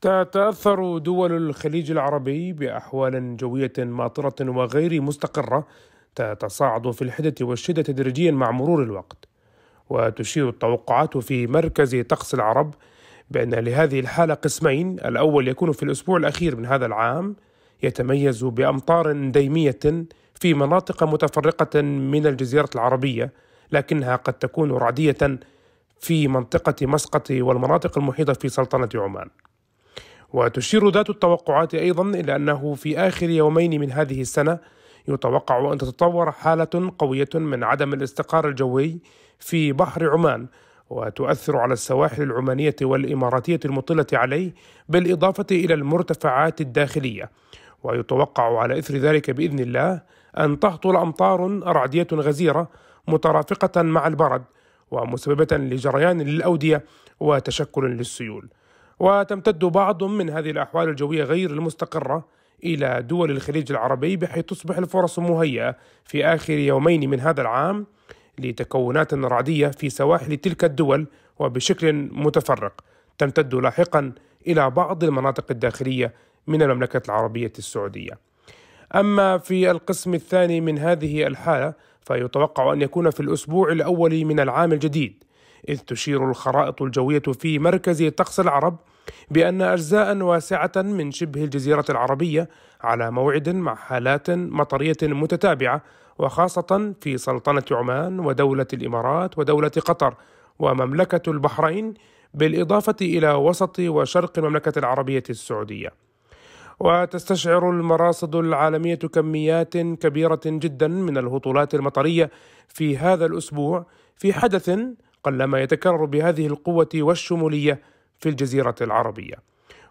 تتأثر دول الخليج العربي بأحوال جوية ماطرة وغير مستقرة تتصاعد في الحدة والشدة تدريجيا مع مرور الوقت وتشير التوقعات في مركز طقس العرب بأن لهذه الحالة قسمين الأول يكون في الأسبوع الأخير من هذا العام يتميز بأمطار ديمية في مناطق متفرقة من الجزيرة العربية لكنها قد تكون رعدية في منطقة مسقط والمناطق المحيطة في سلطنة عمان وتشير ذات التوقعات أيضا إلى أنه في آخر يومين من هذه السنة يتوقع أن تتطور حالة قوية من عدم الاستقرار الجوي في بحر عمان وتؤثر على السواحل العمانية والإماراتية المطلة عليه بالإضافة إلى المرتفعات الداخلية ويتوقع على إثر ذلك بإذن الله أن تهطل أمطار رعدية غزيرة مترافقة مع البرد ومسببة لجريان للأودية وتشكل للسيول وتمتد بعض من هذه الأحوال الجوية غير المستقرة إلى دول الخليج العربي بحيث تصبح الفرص مهيئة في آخر يومين من هذا العام لتكونات رعدية في سواحل تلك الدول وبشكل متفرق تمتد لاحقا إلى بعض المناطق الداخلية من المملكة العربية السعودية. أما في القسم الثاني من هذه الحالة فيتوقع أن يكون في الأسبوع الأول من العام الجديد، إذ تشير الخرائط الجوية في مركز طقس العرب بأن أجزاء واسعة من شبه الجزيرة العربية على موعد مع حالات مطرية متتابعة وخاصة في سلطنة عمان ودولة الإمارات ودولة قطر ومملكة البحرين بالإضافة إلى وسط وشرق المملكة العربية السعودية وتستشعر المراصد العالمية كميات كبيرة جدا من الهطولات المطرية في هذا الأسبوع في حدث قلما يتكرر بهذه القوة والشمولية في الجزيرة العربية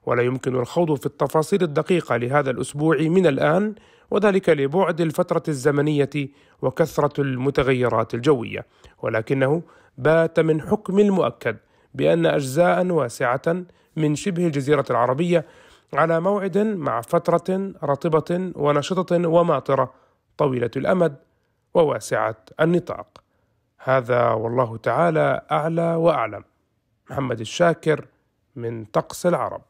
ولا يمكن الخوض في التفاصيل الدقيقة لهذا الأسبوع من الآن وذلك لبعد الفترة الزمنية وكثرة المتغيرات الجوية ولكنه بات من حكم المؤكد بأن أجزاء واسعة من شبه الجزيرة العربية على موعد مع فترة رطبة ونشطة وماطرة طويلة الأمد وواسعة النطاق هذا والله تعالى أعلى وأعلم محمد الشاكر من طقس العرب